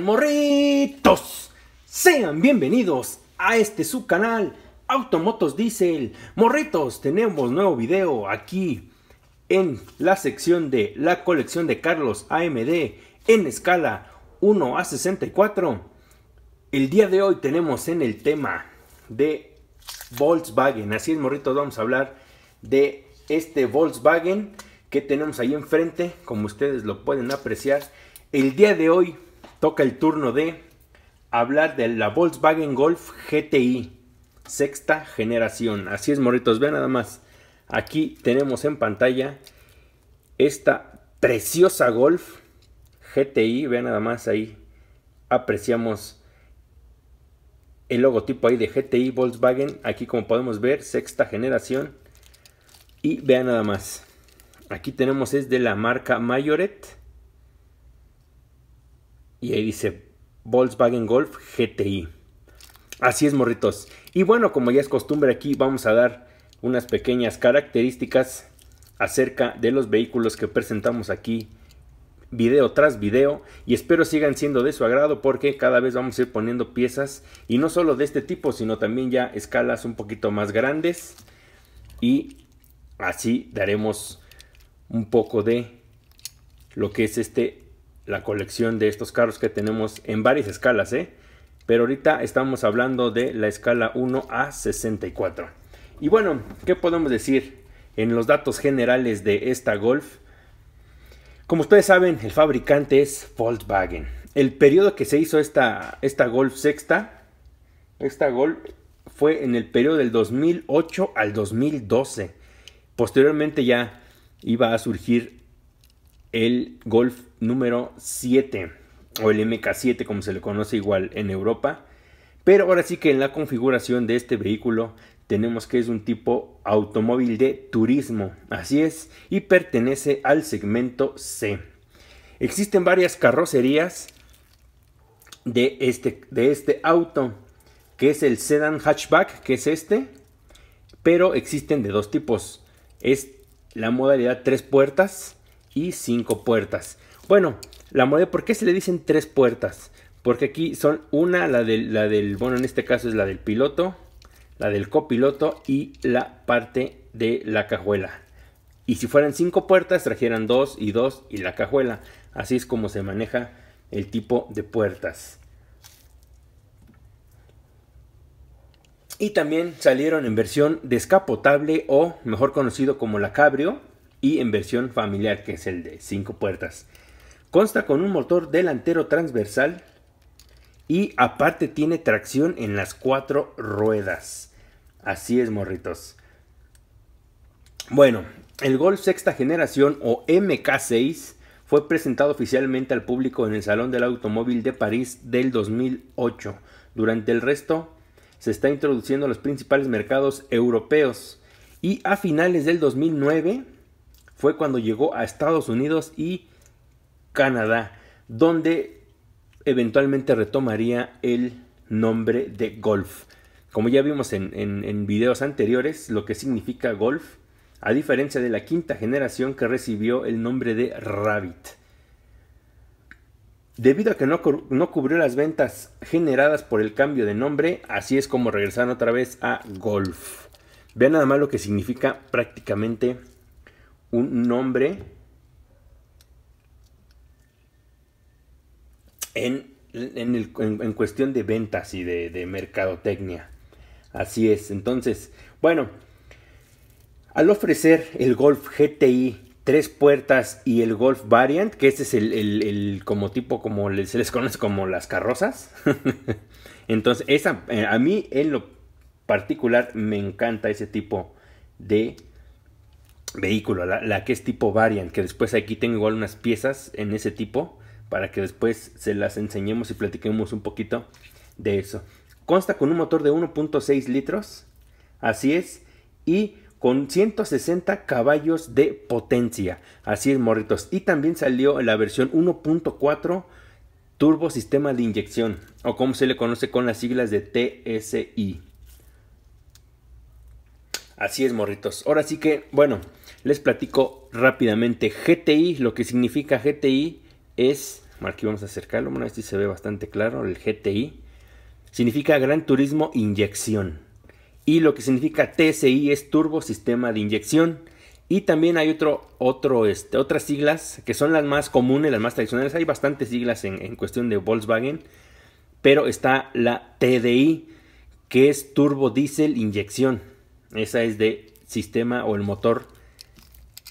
morritos? Sean bienvenidos a este su canal Automotos Diesel. Morritos, tenemos nuevo video aquí en la sección de la colección de Carlos AMD en escala 1 a 64. El día de hoy tenemos en el tema de Volkswagen. Así es, morritos, vamos a hablar de este Volkswagen que tenemos ahí enfrente, como ustedes lo pueden apreciar. El día de hoy toca el turno de hablar de la Volkswagen Golf GTI, sexta generación. Así es, moritos vean nada más. Aquí tenemos en pantalla esta preciosa Golf GTI, vean nada más ahí. Apreciamos el logotipo ahí de GTI Volkswagen, aquí como podemos ver, sexta generación. Y vean nada más. Aquí tenemos es de la marca Mayoret y ahí dice Volkswagen Golf GTI. Así es, morritos. Y bueno, como ya es costumbre aquí, vamos a dar unas pequeñas características acerca de los vehículos que presentamos aquí video tras video y espero sigan siendo de su agrado porque cada vez vamos a ir poniendo piezas y no solo de este tipo sino también ya escalas un poquito más grandes y así daremos un poco de lo que es este la colección de estos carros que tenemos en varias escalas, ¿eh? Pero ahorita estamos hablando de la escala 1 a 64. Y bueno, ¿qué podemos decir en los datos generales de esta Golf? Como ustedes saben, el fabricante es Volkswagen. El periodo que se hizo esta, esta Golf sexta, esta Golf fue en el periodo del 2008 al 2012. Posteriormente ya iba a surgir el Golf número 7 o el MK7 como se le conoce igual en Europa. Pero ahora sí que en la configuración de este vehículo tenemos que es un tipo automóvil de turismo, así es, y pertenece al segmento C. Existen varias carrocerías de este, de este auto, que es el sedan hatchback, que es este, pero existen de dos tipos. Es la modalidad tres puertas, y cinco puertas. Bueno, la modelo. ¿por qué se le dicen tres puertas? Porque aquí son una, la la del, bueno, en este caso es la del piloto, la del copiloto y la parte de la cajuela. Y si fueran cinco puertas, trajeran dos y dos y la cajuela. Así es como se maneja el tipo de puertas. Y también salieron en versión descapotable o mejor conocido como la cabrio y en versión familiar, que es el de cinco puertas. Consta con un motor delantero transversal y aparte tiene tracción en las cuatro ruedas. Así es, morritos. Bueno, el Golf sexta generación o MK6 fue presentado oficialmente al público en el Salón del Automóvil de París del 2008. Durante el resto, se está introduciendo a los principales mercados europeos. Y a finales del 2009 fue cuando llegó a Estados Unidos y Canadá, donde eventualmente retomaría el nombre de golf. Como ya vimos en, videos anteriores, lo que significa golf, a diferencia de la quinta generación que recibió el nombre de Rabbit. Debido a que no, no cubrió las ventas generadas por el cambio de nombre, así es como regresaron otra vez a golf. Vean nada más lo que significa prácticamente un nombre en, cuestión de ventas y de, mercadotecnia. Así es, entonces, bueno, al ofrecer el Golf GTI tres puertas y el Golf Variant, que este es el, como tipo, como se les conoce como las carrozas. Entonces, esa, eh, a mí en lo particular me encanta ese tipo de vehículo, la, que es tipo variant, que después aquí tengo igual unas piezas en ese tipo para que después se las enseñemos y platiquemos un poquito de eso. Consta con un motor de 1.6 litros, así es, y con 160 caballos de potencia, así es, morritos. Y también salió la versión 1.4 turbo sistema de inyección, o como se le conoce con las siglas de TSI. Así es, morritos. Ahora sí que, bueno, les platico rápidamente GTI, lo que significa GTI es, aquí vamos a acercarlo, bueno, este se ve bastante claro, el GTI, significa Gran Turismo Inyección. Y lo que significa TSI es Turbo Sistema de Inyección. Y también hay otro, otro, este, otras siglas que son las más comunes, las más tradicionales. Hay bastantes siglas en, en cuestión de Volkswagen. Pero está la TDI, que es Turbo Diesel Inyección. Esa es de sistema o el motor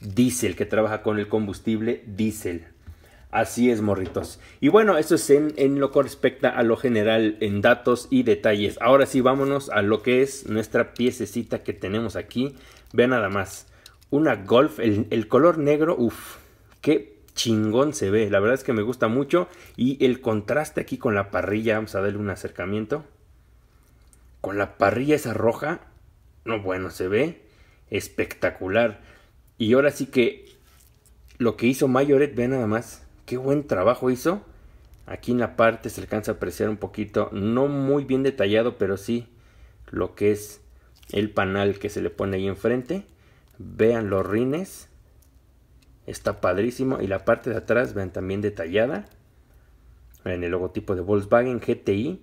...diesel, que trabaja con el combustible diésel. Así es, morritos. Y bueno, eso es en, lo que respecta a lo general, en datos y detalles. Ahora sí, vámonos a lo que es nuestra piececita que tenemos aquí. Vean nada más. Una Golf, el, el color negro, uff, qué chingón se ve. La verdad es que me gusta mucho. Y el contraste aquí con la parrilla, vamos a darle un acercamiento. Con la parrilla esa roja, no bueno, se ve espectacular. Y ahora sí que lo que hizo Mayoret, vean nada más, qué buen trabajo hizo. Aquí en la parte se alcanza a apreciar un poquito, no muy bien detallado, pero sí lo que es el panal que se le pone ahí enfrente. Vean los rines, está padrísimo. Y la parte de atrás, vean también detallada. en el logotipo de Volkswagen GTI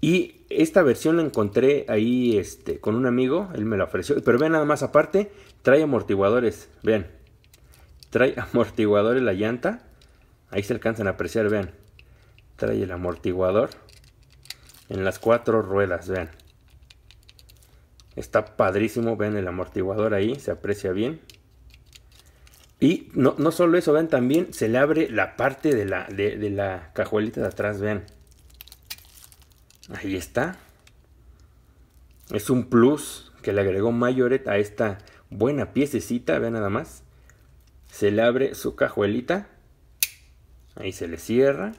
y esta versión la encontré ahí este, con un amigo, él me la ofreció. Pero vean nada más aparte, trae amortiguadores, vean. Trae amortiguadores la llanta. Ahí se alcanzan a apreciar, vean. Trae el amortiguador en las cuatro ruedas, vean. Está padrísimo, vean el amortiguador ahí, se aprecia bien. Y no, solo eso, vean, también se le abre la parte de la, de la cajuelita de atrás, vean. Ahí está. Es un plus que le agregó Mayoret a esta buena piececita, vean nada más. Se le abre su cajuelita, ahí se le cierra.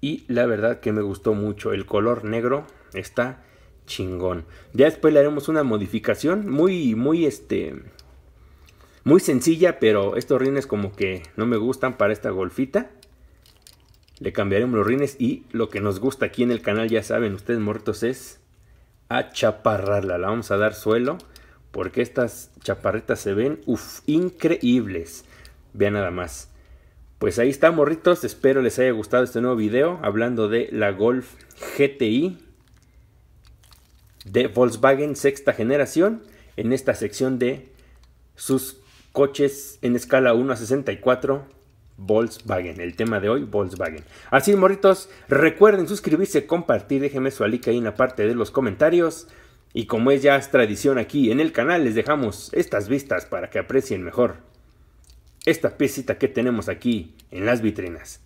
Y la verdad que me gustó mucho, el color negro está chingón. Ya después le haremos una modificación muy, muy este... Muy sencilla, pero estos rines como que no me gustan para esta golfita. Le cambiaremos los rines y lo que nos gusta aquí en el canal, ya saben ustedes morritos, es achaparrarla. La vamos a dar suelo porque estas chaparretas se ven increíbles. Vean nada más. Pues ahí está morritos, espero les haya gustado este nuevo video hablando de la Golf GTI de Volkswagen sexta generación en esta sección de sus coches en escala 1 a 64 Volkswagen. El tema de hoy, Volkswagen. Así, morritos, recuerden suscribirse, compartir, déjenme su like ahí en la parte de los comentarios. Y como es ya tradición aquí en el canal, les dejamos estas vistas para que aprecien mejor esta piecita que tenemos aquí en las vitrinas.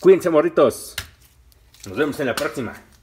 Cuídense, morritos. Nos vemos en la próxima.